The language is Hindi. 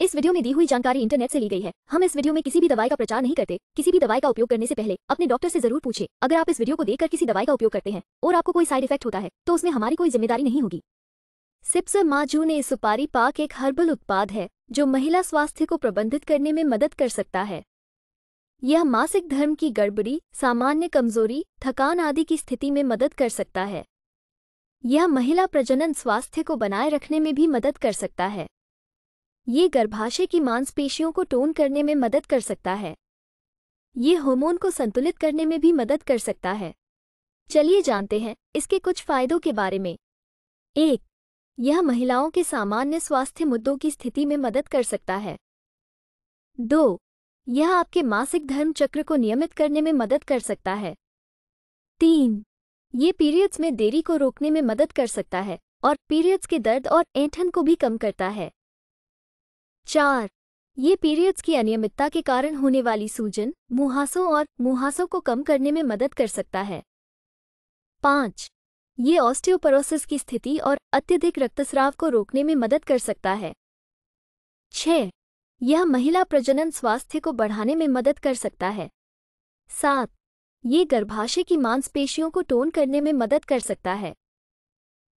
इस वीडियो में दी हुई जानकारी इंटरनेट से ली गई है हम इस वीडियो में किसी भी दवाई का प्रचार नहीं करते किसी भी दवाई का उपयोग करने से पहले अपने डॉक्टर से जरूर पूछे अगर आप इस वीडियो को देखकर किसी दवाई का उपयोग करते हैं और आपको कोई साइड इफेक्ट होता है तो उसमें हमारी कोई जिम्मेदारी नहीं होगी सिप्स माजू ने सुपारी पाक एक हर्बल उत्पाद है जो महिला स्वास्थ्य को प्रबंधित करने में मदद कर सकता है यह मासिक धर्म की गड़बड़ी सामान्य कमजोरी थकान आदि की स्थिति में मदद कर सकता है यह महिला प्रजनन स्वास्थ्य को बनाए रखने में भी मदद कर सकता है ये गर्भाशय की मांसपेशियों को टोन करने में मदद कर सकता है ये हार्मोन को संतुलित करने में भी मदद कर सकता है चलिए जानते हैं इसके कुछ फायदों के बारे में एक यह महिलाओं के सामान्य स्वास्थ्य मुद्दों की स्थिति में मदद कर सकता है दो यह आपके मासिक धर्म चक्र को नियमित करने में मदद कर सकता है तीन ये पीरियड्स में देरी को रोकने में मदद कर सकता है और पीरियड्स के दर्द और ऐंठन को भी कम करता है चार ये पीरियड्स की अनियमितता के कारण होने वाली सूजन मुहासों और मुहासों को कम करने में मदद कर सकता है पाँच ये ऑस्टियोपरोसिस की स्थिति और अत्यधिक रक्तस्राव को रोकने में मदद कर सकता है छः यह महिला प्रजनन स्वास्थ्य को बढ़ाने में मदद कर सकता है सात ये गर्भाशय की मांसपेशियों को टोन करने में मदद कर सकता है